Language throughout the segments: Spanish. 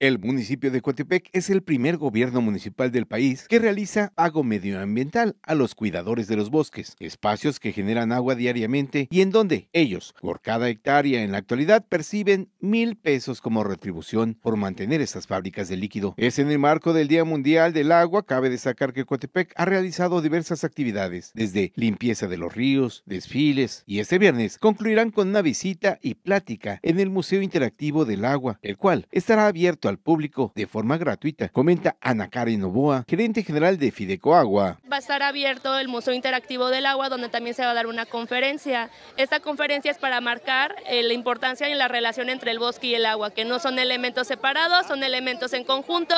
El municipio de Coatepec es el primer gobierno municipal del país que realiza pago medioambiental a los cuidadores de los bosques, espacios que generan agua diariamente y en donde ellos, por cada hectárea en la actualidad, perciben mil pesos como retribución por mantener estas fábricas de líquido. Es en el marco del Día Mundial del Agua, cabe destacar que Coatepec ha realizado diversas actividades, desde limpieza de los ríos, desfiles, y este viernes concluirán con una visita y plática en el Museo Interactivo del Agua, el cual estará abierto al público de forma gratuita, comenta Ana Karen Novoa, gerente general de Fidecoagua. Va a estar abierto el Museo Interactivo del Agua, donde también se va a dar una conferencia. Esta conferencia es para marcar eh, la importancia y la relación entre el bosque y el agua, que no son elementos separados, son elementos en conjunto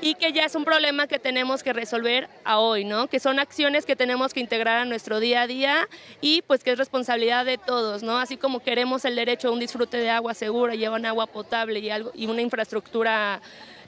y que ya es un problema que tenemos que resolver a hoy, ¿no? Que son acciones que tenemos que integrar a nuestro día a día y pues que es responsabilidad de todos, ¿no? Así como queremos el derecho a un disfrute de agua segura, llevan agua potable y, y una infraestructura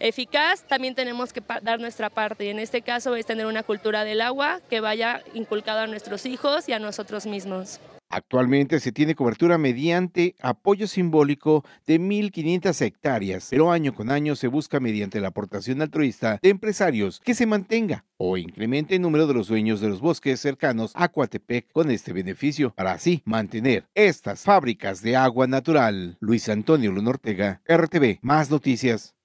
eficaz, también tenemos que dar nuestra parte. Y en este caso es tener una cultura del agua que vaya inculcada a nuestros hijos y a nosotros mismos. Actualmente se tiene cobertura mediante apoyo simbólico de 1.500 hectáreas, pero año con año se busca mediante la aportación altruista de empresarios que se mantenga o incremente el número de los dueños de los bosques cercanos a Coatepec con este beneficio para así mantener estas fábricas de agua natural. Luis Antonio Lunortega, RTV, más noticias.